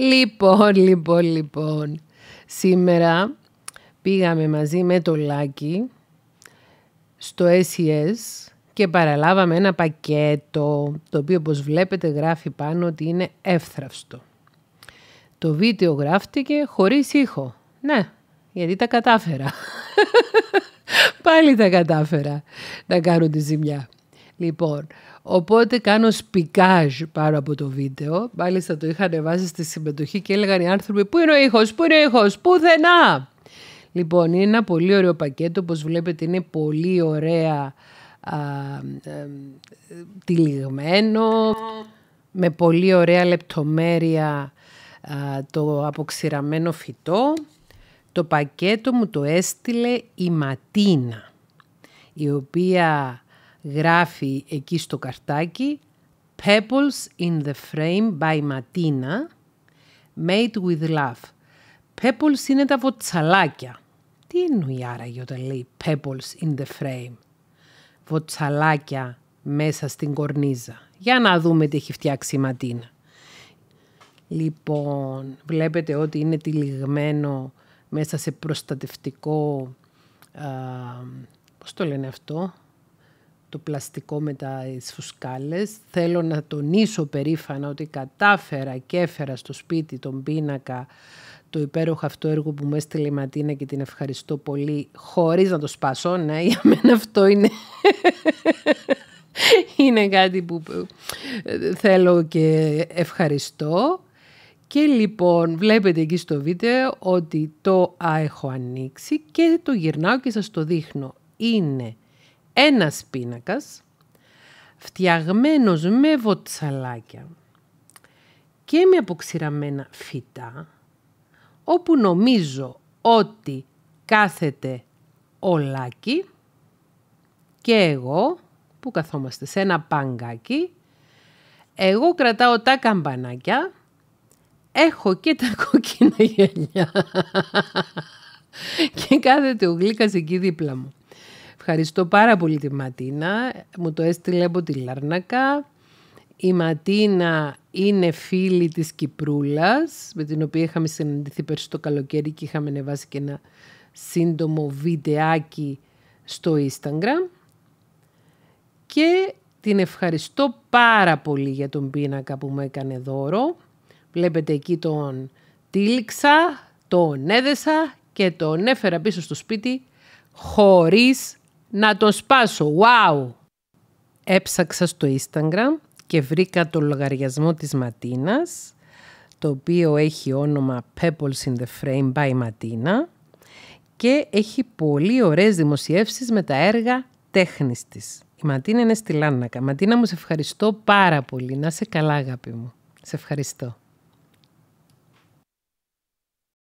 Λοιπόν, λοιπόν, λοιπόν. Σήμερα πήγαμε μαζί με το Λάκη στο SES e και παραλάβαμε ένα πακέτο το οποίο όπως βλέπετε γράφει πάνω ότι είναι εύθραυστο. Το βίντεο γράφτηκε χωρίς ήχο. Ναι, γιατί τα κατάφερα. Πάλι τα κατάφερα να κάνω τη ζημιά. Λοιπόν, οπότε κάνω σπικάζ πάνω από το βίντεο. Μάλιστα το είχα ανεβάσει στη συμμετοχή και έλεγαν οι άνθρωποι «Πού είναι ο ήχος, πού είναι ο ήχος, πουθενά». Λοιπόν, είναι ένα πολύ ωραίο πακέτο, όπως βλέπετε είναι πολύ ωραία ε, τυλιγμένο, με πολύ ωραία λεπτομέρεια το αποξηραμένο φυτό. Το πακέτο μου το έστειλε η Ματίνα, η οποία γράφει εκεί στο καρτάκι Pebbles in the frame by Matina made with love. Pebbles είναι τα βοτσαλάκια. Τι εννοεί άραγε όταν λέει pebbles in the frame. Βοτσαλάκια μέσα στην κορνίζα. Για να δούμε τι έχει φτιάξει η Ματίνα. Λοιπόν, βλέπετε ότι είναι τυλιγμένο μέσα σε προστατευτικό, α, πώς το λένε αυτό, το πλαστικό με τα φουσκάλες. Θέλω να τονίσω περήφανα ότι κατάφερα και έφερα στο σπίτι τον πίνακα το υπέροχο αυτό έργο που μου έστειλε η Ματίνα και την ευχαριστώ πολύ χωρίς να το σπάσω. Ναι, για μένα αυτό είναι... είναι κάτι που ε, θέλω και ευχαριστώ. Και λοιπόν βλέπετε εκεί στο βίντεο ότι το έχω ανοίξει και το γυρνάω και σας το δείχνω. Είναι ένας πίνακας φτιαγμένος με βοτσαλάκια και με αποξηραμένα φυτά, όπου νομίζω ότι κάθεται ο Λάκη και εγώ που καθόμαστε σε ένα παγκάκι, εγώ κρατάω τα καμπανάκια, έχω και τα κόκκινα γυαλιά και κάθεται ο Γλύκας εκεί δίπλα μου. Ευχαριστώ πάρα πολύ τη Ματίνα. Μου το έστειλε από τη Λαρνακά. Η Ματίνα είναι φίλη της Κυπρούλας, με την οποία είχαμε συναντηθεί πέρσι το καλοκαίρι και είχαμε ανεβάσει και ένα σύντομο βιντεάκι στο Instagram. Και την ευχαριστώ πάρα πολύ για τον πίνακα που μου έκανε δώρο. Βλέπετε εκεί τον τύλιξα, τον έδεσα και τον έφερα πίσω στο σπίτι χωρίς να τον σπάσω. Wow! Έψαξα στο Instagram και βρήκα το λογαριασμό της Ματίνας, το οποίο έχει όνομα Pebbles in the Frame by Ματίνα και έχει πολύ ωραίες δημοσιεύσεις με τα έργα τέχνης της. Η Ματίνα είναι στη Λάνακα. Ματίνα μου, σε ευχαριστώ πάρα πολύ. Να σε καλά, αγάπη μου. Σε ευχαριστώ.